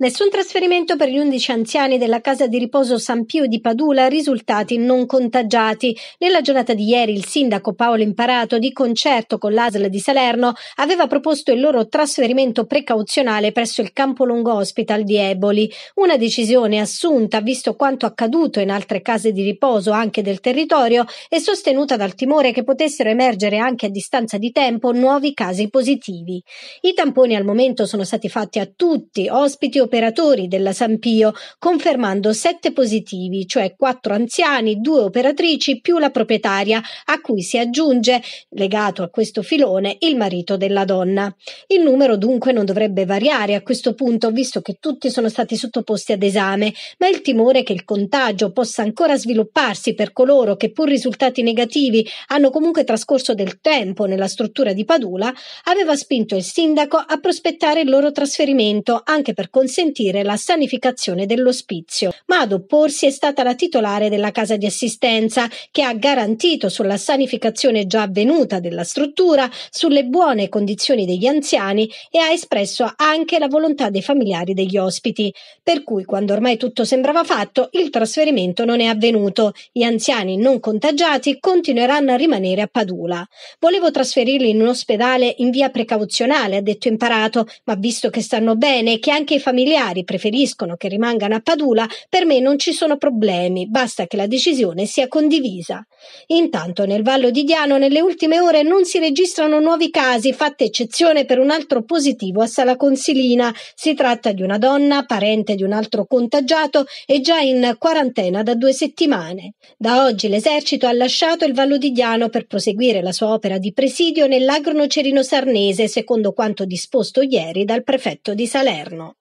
Nessun trasferimento per gli 11 anziani della casa di riposo San Pio di Padula risultati non contagiati. Nella giornata di ieri il sindaco Paolo Imparato, di concerto con l'ASL di Salerno, aveva proposto il loro trasferimento precauzionale presso il Campolungo Hospital di Eboli. Una decisione assunta, visto quanto accaduto in altre case di riposo anche del territorio, e sostenuta dal timore che potessero emergere anche a distanza di tempo nuovi casi positivi. I tamponi al momento sono stati fatti a tutti, ospiti o operatori della San Pio, confermando sette positivi, cioè quattro anziani, due operatrici più la proprietaria, a cui si aggiunge, legato a questo filone, il marito della donna. Il numero dunque non dovrebbe variare a questo punto, visto che tutti sono stati sottoposti ad esame, ma il timore che il contagio possa ancora svilupparsi per coloro che pur risultati negativi hanno comunque trascorso del tempo nella struttura di Padula, aveva spinto il sindaco a prospettare il loro trasferimento anche per considerare consentire la sanificazione dell'ospizio, ma ad opporsi è stata la titolare della casa di assistenza che ha garantito sulla sanificazione già avvenuta della struttura, sulle buone condizioni degli anziani e ha espresso anche la volontà dei familiari degli ospiti, per cui quando ormai tutto sembrava fatto il trasferimento non è avvenuto. Gli anziani non contagiati continueranno a rimanere a Padula. Volevo trasferirli in un ospedale in via precauzionale, ha detto imparato, ma visto che stanno bene e che anche i familiari familiari preferiscono che rimangano a Padula, per me non ci sono problemi, basta che la decisione sia condivisa. Intanto nel Vallo di Diano nelle ultime ore non si registrano nuovi casi, fatta eccezione per un altro positivo a Sala Consilina. Si tratta di una donna, parente di un altro contagiato e già in quarantena da due settimane. Da oggi l'esercito ha lasciato il Vallo di Diano per proseguire la sua opera di presidio nell'agrono cerino sarnese, secondo quanto disposto ieri dal prefetto di Salerno.